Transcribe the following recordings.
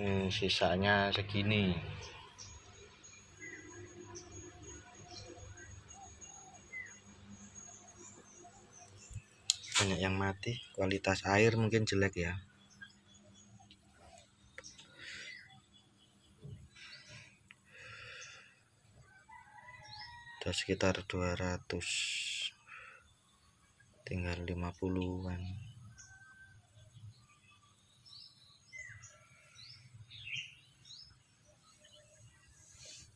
ini hmm, sisanya segini banyak yang mati kualitas air mungkin jelek ya ada sekitar 200 tinggal 50-an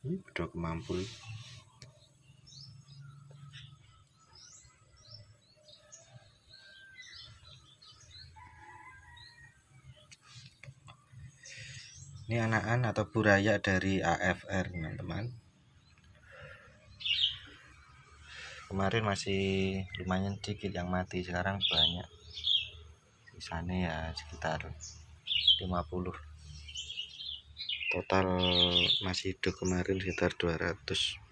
ini bedok mampul. ini anakan atau buraya dari AFR teman-teman kemarin masih lumayan sedikit yang mati sekarang banyak sisanya ya sekitar 50 total masih hidup kemarin sekitar 200